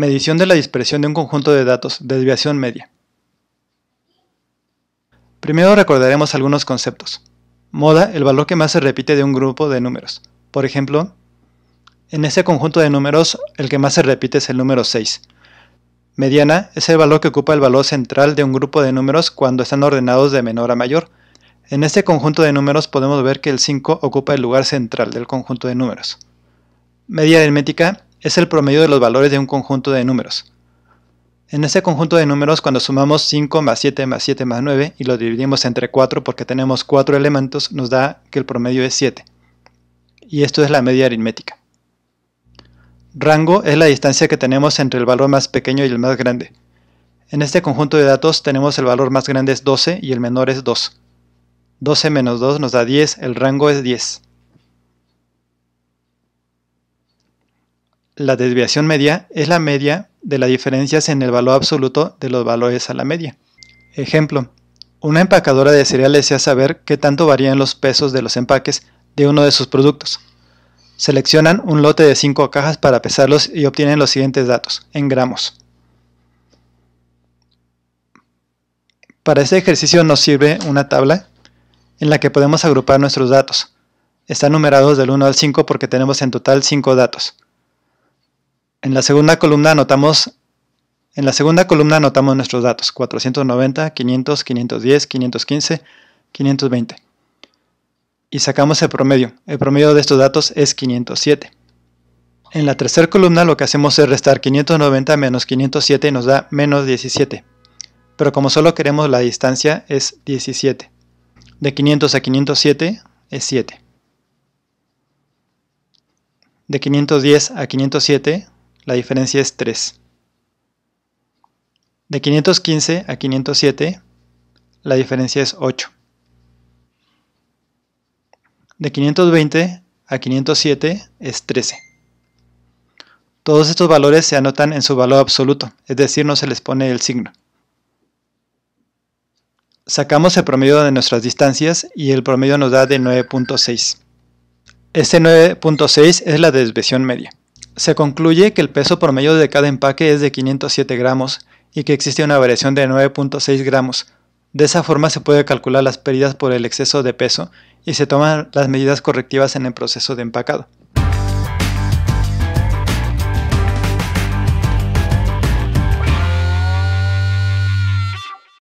Medición de la dispersión de un conjunto de datos, desviación media. Primero recordaremos algunos conceptos. Moda, el valor que más se repite de un grupo de números. Por ejemplo, en ese conjunto de números el que más se repite es el número 6. Mediana es el valor que ocupa el valor central de un grupo de números cuando están ordenados de menor a mayor. En este conjunto de números podemos ver que el 5 ocupa el lugar central del conjunto de números. Media aritmética es el promedio de los valores de un conjunto de números. En ese conjunto de números, cuando sumamos 5 más 7 más 7 más 9 y lo dividimos entre 4 porque tenemos 4 elementos, nos da que el promedio es 7. Y esto es la media aritmética. Rango es la distancia que tenemos entre el valor más pequeño y el más grande. En este conjunto de datos tenemos el valor más grande es 12 y el menor es 2. 12 menos 2 nos da 10, el rango es 10. La desviación media es la media de las diferencias en el valor absoluto de los valores a la media. Ejemplo, una empacadora de cereal desea saber qué tanto varían los pesos de los empaques de uno de sus productos. Seleccionan un lote de 5 cajas para pesarlos y obtienen los siguientes datos, en gramos. Para este ejercicio nos sirve una tabla en la que podemos agrupar nuestros datos. Están numerados del 1 al 5 porque tenemos en total 5 datos. En la segunda columna anotamos en la segunda nuestros datos 490, 500, 510, 515, 520. Y sacamos el promedio. El promedio de estos datos es 507. En la tercera columna lo que hacemos es restar 590 menos 507 y nos da menos 17. Pero como solo queremos la distancia es 17. De 500 a 507 es 7. De 510 a 507 la diferencia es 3. De 515 a 507, la diferencia es 8. De 520 a 507 es 13. Todos estos valores se anotan en su valor absoluto, es decir, no se les pone el signo. Sacamos el promedio de nuestras distancias y el promedio nos da de 9.6. Este 9.6 es la desviación media. Se concluye que el peso por medio de cada empaque es de 507 gramos y que existe una variación de 9.6 gramos. De esa forma se puede calcular las pérdidas por el exceso de peso y se toman las medidas correctivas en el proceso de empacado.